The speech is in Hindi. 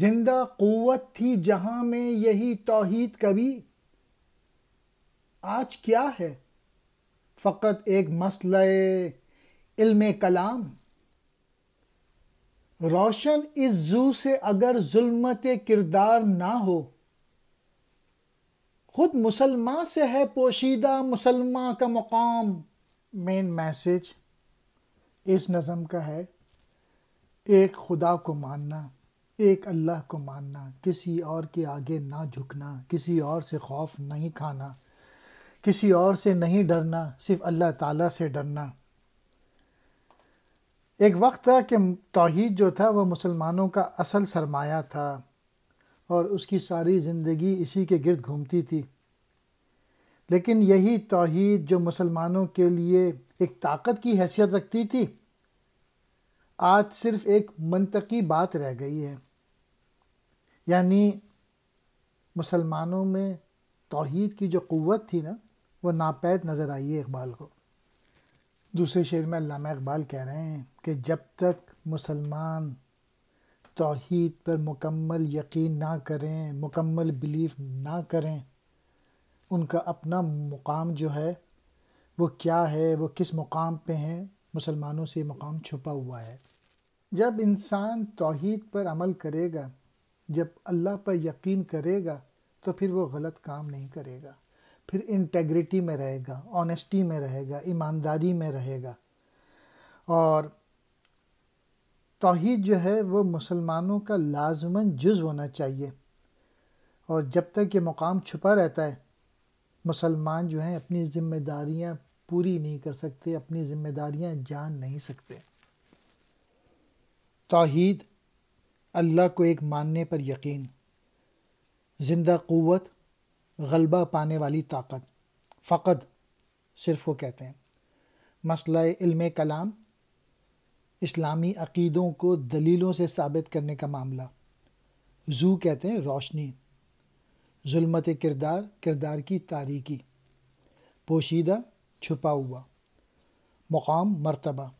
जिंदा क़वत थी जहां में यही तोहीद कभी आज क्या है फ़कत एक मसला इल्म कलाम रोशन इस जू से अगर जुल्मत किरदार ना हो खुद मुसलमान से है पोशीदा मुसलमान का मुकाम मेन मैसेज इस नज़म का है एक खुदा को मानना एक अल्लाह को मानना किसी और के आगे ना झुकना किसी और से खौफ नहीं खाना किसी और से नहीं डरना सिर्फ अल्लाह ताला से डरना एक वक्त था कि तोहद जो था वह मुसलमानों का असल सरमाया था और उसकी सारी ज़िंदगी इसी के गिरद घूमती थी लेकिन यही तोहद जो मुसलमानों के लिए एक ताकत की हैसियत रखती थी आज सिर्फ एक मनतकी बात रह गई है यानी मुसलमानों में तोहद की जो क़वत थी ना वो नापैद नज़र आई है इकबाल को दूसरे शेर में अलामा इकबाल कह रहे हैं कि जब तक मुसलमान तोहद पर मुकम्मल यकीन ना करें मुकम्मल बिलीफ ना करें उनका अपना मुकाम जो है वो क्या है वो किस मुकाम पे हैं मुसलमानों से ये मुकाम छुपा हुआ है जब इंसान तोहद पर अमल करेगा जब अल्लाह पर यकीन करेगा तो फिर वो गलत काम नहीं करेगा फिर इंटेग्रिटी में रहेगा ऑनेस्टी में रहेगा ईमानदारी में रहेगा और तोहद जो है वो मुसलमानों का लाजमन जुज़ होना चाहिए और जब तक ये मुकाम छुपा रहता है मुसलमान जो हैं अपनी ज़िम्मेदारियाँ पूरी नहीं कर सकते अपनी ज़िम्मेदारियाँ जान नहीं सकते तोहद अल्लाह को एक मानने पर यकीन जिंदा क़वत गलबा पाने वाली ताकत फ़कद सिर्फ को कहते हैं मसला इल्म कलाम इस्लामी अक़दों को दलीलों से साबित करने का मामला जू कहते हैं रोशनी जुल्मत किरदार किरदार की तारीकी पोशीदा छुपा हुआ मुकाम मरतबा